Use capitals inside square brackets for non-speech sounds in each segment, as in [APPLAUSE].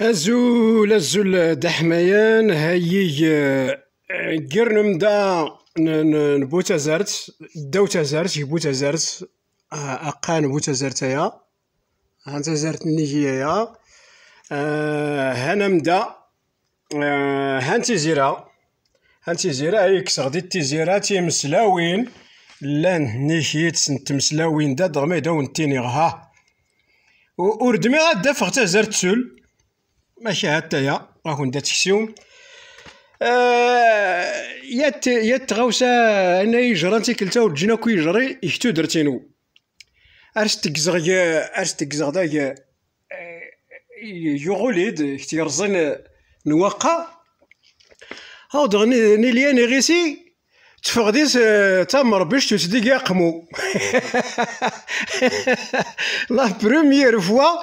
أزول أزول دحميان هاي قرنم دا نبو تزارت داو تزارت يبو تزارت أقا نبو تزارت يا هان تزارت نيجي يا هانم دا هان تيزيرا هان تيزيرا هاي كسغدي تيزيرا تيمسلاوين لان نيجيت تمسلاوين دا دغمي دون تيني غها وردمي غادا فغتا زارت سول ماشي هاتايا راكون ندات كسيوم آه يا يات غوسا انا يجران كلتا وجينا كو يجري يحتو درتينو ارستك زغ ارستك زغ داك يغوليد آه، زين نوقا هاو دغني نيليان غيسي تفغديس آه، تامر باش تسديك يقمو [LAUGHS] لا بروميير فوا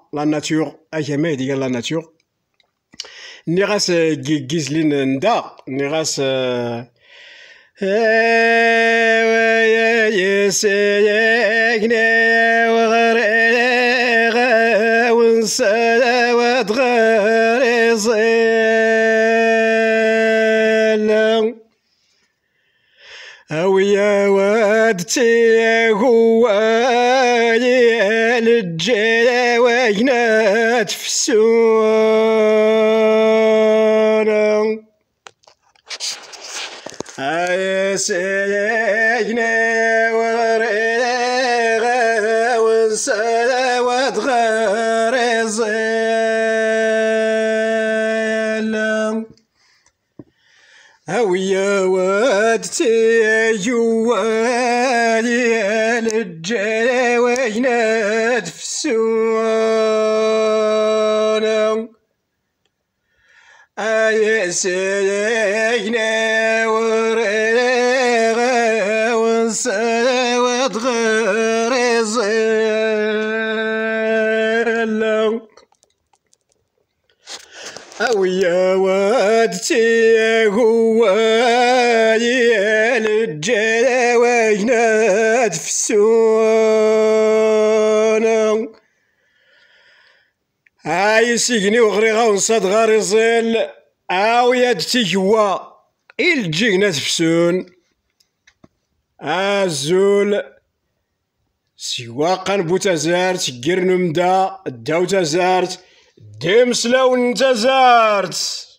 la nature à que la nature niras euh, gizlin nda niras euh, euh, الرجال وينات في السوانة يا سيدنا وريغا والصلاوات غير الزلام هويا واد تيجوالي الجلال سوانا أيسينا ورغا ونسوات غير زيلا أويا وجنات في السوق هاي سيجني وغري غنصاد غاري زيل هاويا آه، تيجوا إل تجينا تفسون ازول آه، سواقا بوتازارت كيرنمدا داو تازارت ديمسلاو نتازارت